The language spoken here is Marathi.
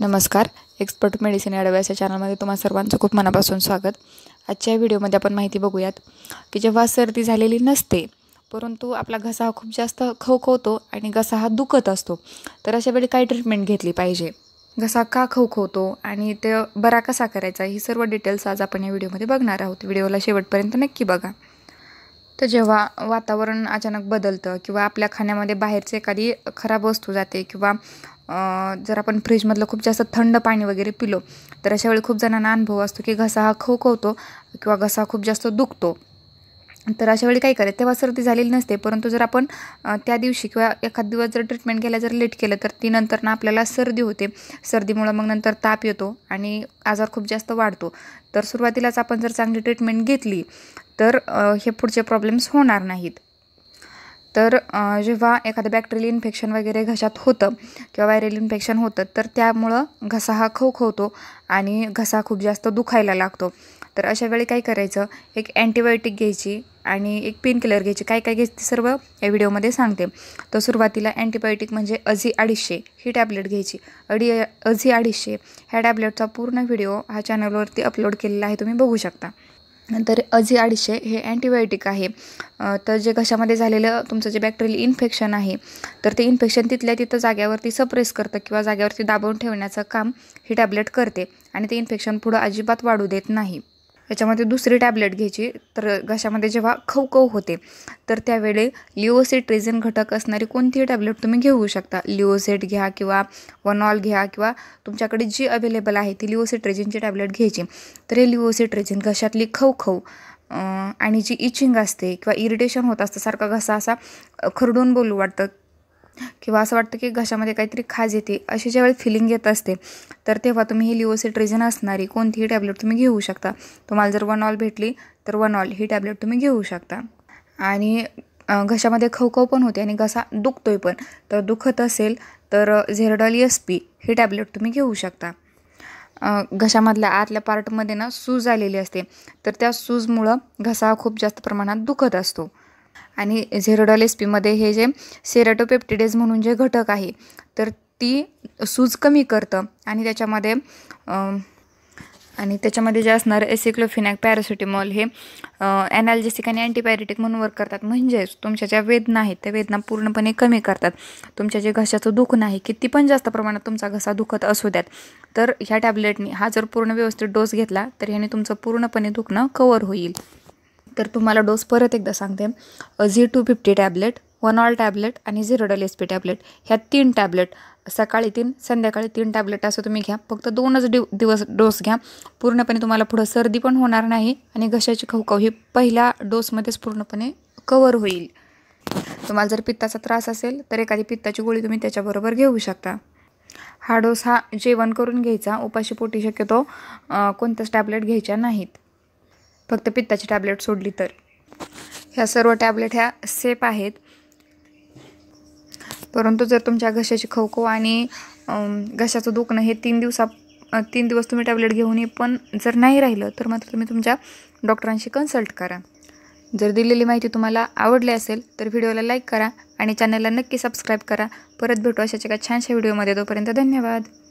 नमस्कार एक्सपर्ट मेडिसिन ॲडवाईस या चॅनलमध्ये तुम्हा सर्वांचं खूप मनापासून स्वागत आजच्या व्हिडिओमध्ये आपण माहिती बघूयात की जेव्हा सर्दी झालेली नसते परंतु आपला घसा हा खूप जास्त खवखवतो आणि घसा हा दुखत असतो तर अशा वेळी काय ट्रीटमेंट घेतली पाहिजे घसा का खवखवतो आणि ते बरा कसा करायचा ही सर्व डिटेल्स आज आपण या व्हिडिओमध्ये बघणार आहोत व्हिडिओला शेवटपर्यंत नक्की बघा तर जेव्हा वातावरण अचानक बदलतं किंवा आपल्या खाण्यामध्ये बाहेरचे एखादी खराब वस्तू जाते किंवा जर आपण फ्रीजमधलं खूप जास्त थंड पाणी वगैरे पिलो तर अशा वेळी खूप जणांना अनुभव असतो की घसा हा खवखवतो किंवा घसा खूप जास्त दुखतो तर अशा वेळी काय करेल तेव्हा सर्दी झालेली नसते परंतु जर आपण त्या दिवशी किंवा एखाद दिवस जर ट्रीटमेंट घ्यायला जर लेट केलं तर ती नंतर ना आपल्याला सर्दी होते सर्दीमुळं मग नंतर ताप येतो आणि आजार खूप जास्त वाढतो तर सुरुवातीलाच आपण जर चांगली ट्रीटमेंट घेतली तर हे पुढचे प्रॉब्लेम्स होणार नाहीत तर जेव्हा एखादं बॅक्टेरियल इन्फेक्शन वगैरे घशात होतं किंवा व्हायरल इन्फेक्शन होतं तर त्यामुळं घसा हा खवखवतो आणि घसा खूप जास्त दुखायला लागतो तर अशा वेळी काय करायचं एक अँटीबायोटिक घ्यायची आणि एक पेन किलर घ्यायची काय काय घ्यायची सर्व या व्हिडिओमध्ये सांगते तर सुरुवातीला अँटीबायोटिक म्हणजे अझी अडीचशे ही टॅबलेट घ्यायची अडी अझी अडीचशे ह्या टॅबलेटचा पूर्ण व्हिडिओ हा चॅनलवरती अपलोड केलेला आहे तुम्ही बघू शकता नंतर अझी अडीचशे हे अँटीबायोटिक आहे तर जे कशामध्ये झालेलं तुमचं जे बॅक्टेरियल इन्फेक्शन आहे तर ते इन्फेक्शन तिथल्या तिथं जाग्यावरती सप्रेस करतं किंवा जाग्यावरती दाबून ठेवण्याचं काम ही टॅबलेट करते आणि ते इन्फेक्शन पुढं अजिबात वाढू देत नाही याच्यामध्ये दुसरी टॅबलेट घ्यायची तर घशामध्ये जेव्हा खवखव होते तर त्यावेळे लिओसेट रेझन घटक असणारी कोणतीही टॅबलेट तुम्ही घेऊ शकता लिओसेट घ्या किंवा वनॉल घ्या किंवा तुमच्याकडे जी अवेलेबल आहे ती लिओसेट टॅब्लेट टॅबलेट घ्यायची तर हे लिओसेट रेझिन घशातली खवखव आणि जी इचिंग असते किंवा इरिटेशन होत असतं सारखा घसा असा खरडून बोलू वाटतं किंवा असं वाटतं की घशामध्ये काहीतरी खाज येते अशी ज्यावेळी फिलिंग येत असते तर तेव्हा तुम्ही ही लिओसिट्रिजन असणारी कोणतीही टॅबलेट तुम्ही घेऊ शकता तुम्हाला जर वन ऑल भेटली तर वन ऑल ही टॅबलेट तुम्ही घेऊ शकता आणि घशामध्ये खवखव पण होते आणि घसा दुखतोय पण तर दुखत असेल तर झेरडॉल एस पी ही टॅबलेट तुम्ही घेऊ शकता घशामधल्या आतल्या पार्टमध्ये ना सूज आलेली असते तर त्या सूजमुळं घसा खूप जास्त प्रमाणात दुखत असतो आणि झेरोडॉल एस पीमध्ये हे जे सेराटोपेप्टिडेज म्हणून जे घटक आहे तर ती सूज कमी करतं आणि त्याच्यामध्ये आणि त्याच्यामध्ये जे असणार एसिक्लोफिनॅक पॅरासिटीमॉल हे ॲनाल्जेसिक आणि अँटीबायोटिक म्हणून वर्क करतात म्हणजेच तुमच्या ज्या वेदना आहेत त्या वेदना पूर्णपणे कमी करतात तुमच्या जे घशाचं दुखणं आहे किती पण जास्त प्रमाणात तुमचा घसा दुखत असू द्यात तर ह्या टॅबलेटनी हा जर पूर्ण व्यवस्थित डोस घेतला तर ह्याने तुमचं पूर्णपणे दुखणं कवर होईल तर तुम्हाला डोस परत एकदा सांगते झी टू फिफ्टी टॅबलेट वन ऑल टॅबलेट आणि डल एस पी टॅबलेट ह्या तीन टॅबलेट सकाळी तीन संध्याकाळी तीन टॅबलेट असं तुम्ही घ्या फक्त दोनच डि दिवस डोस घ्या पूर्णपणे तुम्हाला पुढं सर्दी पण होणार नाही आणि घशाची खवखव ही पहिल्या डोसमध्येच पूर्णपणे कवर होईल तुम्हाला जर पित्ताचा त्रास असेल तर एखादी पित्ताची गोळी तुम्ही त्याच्याबरोबर घेऊ शकता हा डोस हा जेवण करून घ्यायचा उपाशी पोटी शक्यतो कोणत्याच टॅबलेट घ्यायच्या नाहीत फक्त पित्ताची टॅबलेट सोडली तर ह्या सर्व टॅबलेट ह्या सेफ आहेत परंतु जर तुमच्या घशाची खवखव आणि घशाचं दुखणं हे तीन दिवसा तीन दिवस तुम्ही टॅबलेट ये पण जर नाही राहिलं तर मात्र तुम्ही तुमच्या डॉक्टरांशी कन्सल्ट करा जर दिलेली माहिती तुम्हाला आवडली असेल तर व्हिडिओला लाईक करा आणि चॅनलला नक्की सबस्क्राईब करा परत भेटू अशाच एका छानशा व्हिडिओमध्ये तोपर्यंत धन्यवाद